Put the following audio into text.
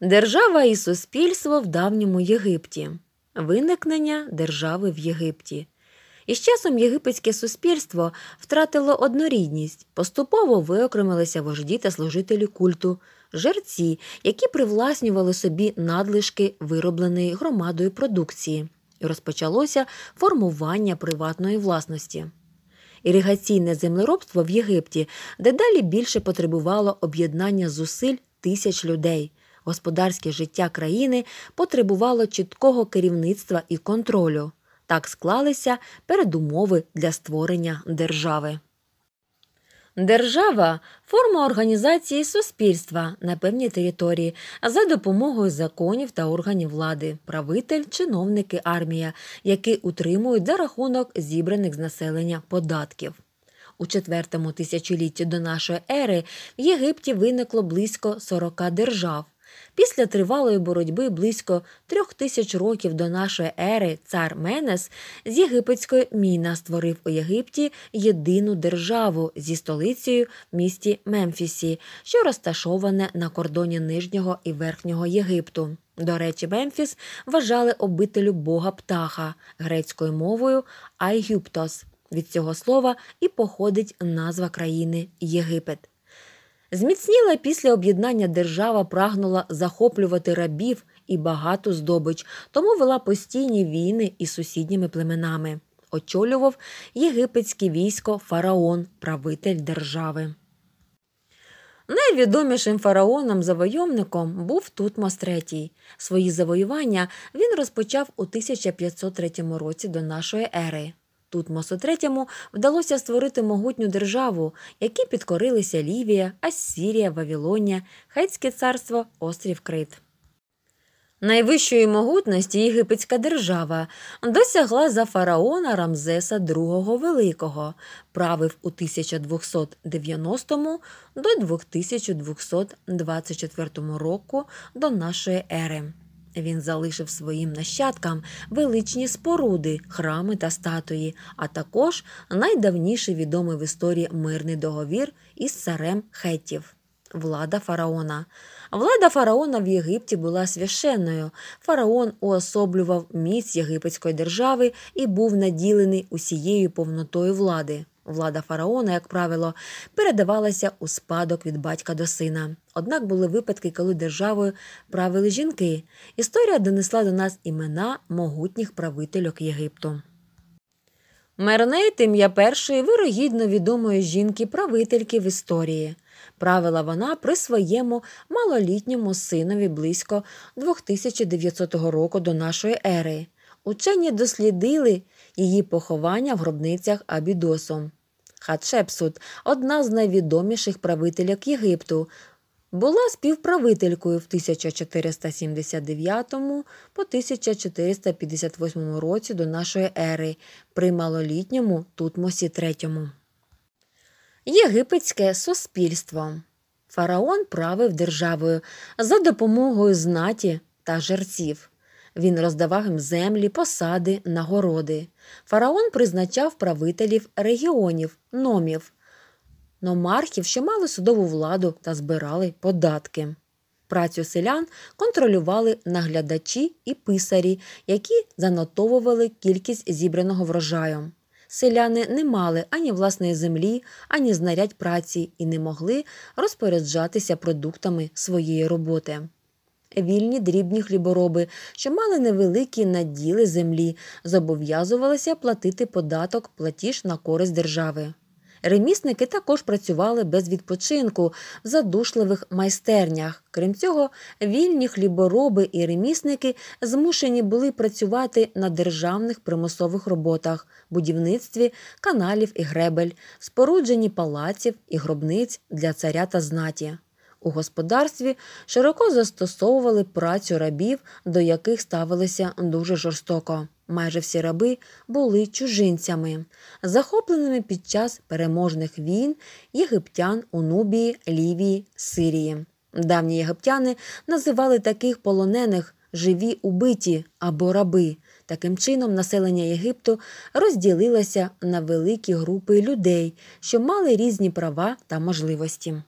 Держава і суспільство в давньому Єгипті, виникнення держави в Єгипті. Із часом єгипетське суспільство втратило однорідність, поступово виокремилися вожді та служителі культу, жерці, які привласнювали собі надлишки виробленої громадою продукції, і розпочалося формування приватної власності. Іригаційне землеробство в Єгипті дедалі більше потребувало об'єднання зусиль тисяч людей. Господарське життя країни потребувало чіткого керівництва і контролю. Так склалися передумови для створення держави. Держава форма організації суспільства на певній території за допомогою законів та органів влади, правитель, чиновники, армія, які утримують за рахунок зібраних з населення податків. У четвертому тисячолітті до нашої ери в Єгипті виникло близько 40 держав. Після тривалої боротьби близько трьох тисяч років до нашої ери цар Менес з єгипетської міна створив у Єгипті єдину державу зі столицею в місті Мемфісі, що розташоване на кордоні Нижнього і Верхнього Єгипту. До речі, Мемфіс вважали обителю бога птаха грецькою мовою Айгюптос. Від цього слова і походить назва країни Єгипет. Зміцніла після об'єднання держава прагнула захоплювати рабів і багату здобич, тому вела постійні війни із сусідніми племенами. Очолював єгипетське військо фараон, правитель держави. Найвідомішим фараоном-завойовником був Тутмос III. Свої завоювання він розпочав у 1503 році до нашої ери. Тутмосу III вдалося створити могутню державу, які підкорилися Лівія, Ассірія, Вавілонія, Хетське царство, острів Крит. Найвищої могутності Єгипетська держава досягла за фараона Рамзеса II Великого, правив у 1290 до 2224 року до нашої ери. Він залишив своїм нащадкам величні споруди, храми та статуї, а також найдавніший відомий в історії мирний договір із царем Хетів. Влада фараона. Влада фараона в Єгипті була священною. Фараон уособлював міць єгипетської держави і був наділений усією повнотою влади. Влада фараона, як правило, передавалася у спадок від батька до сина. Однак були випадки, коли державою правили жінки. Історія донесла до нас імена могутніх правительок Єгипту. Мернейт ім'я першої вирогідно відомої жінки-правительки в історії. Правила вона при своєму малолітньому синові близько 2900 року до нашої ери. Учені дослідили її поховання в гробницях Абідосом. Хатшепсут, одна з найвідоміших правительок Єгипту, була співправителькою в 1479 по 1458 році до нашої ери при малолітньому Тутмосі III. Єгипетське суспільство. Фараон правив державою за допомогою знаті та жерців. Він роздавав їм землі, посади, нагороди. Фараон призначав правителів регіонів, номів, номархів, що мали судову владу та збирали податки. Працю селян контролювали наглядачі і писарі, які занотовували кількість зібраного врожаю. Селяни не мали ані власної землі, ані знарядь праці і не могли розпоряджатися продуктами своєї роботи. Вільні дрібні хлібороби, що мали невеликі наділи землі, зобов'язувалися платити податок платіж на користь держави. Ремісники також працювали без відпочинку в задушливих майстернях. Крім цього, вільні хлібороби і ремісники змушені були працювати на державних примусових роботах, будівництві каналів і гребель, спорудженні палаців і гробниць для царя та знаті. У господарстві широко застосовували працю рабів, до яких ставилися дуже жорстоко. Майже всі раби були чужинцями, захопленими під час переможних війн єгиптян у Нубії, Лівії, Сирії. Давні єгиптяни називали таких полонених живі убиті або раби. Таким чином, населення Єгипту розділилося на великі групи людей, що мали різні права та можливості.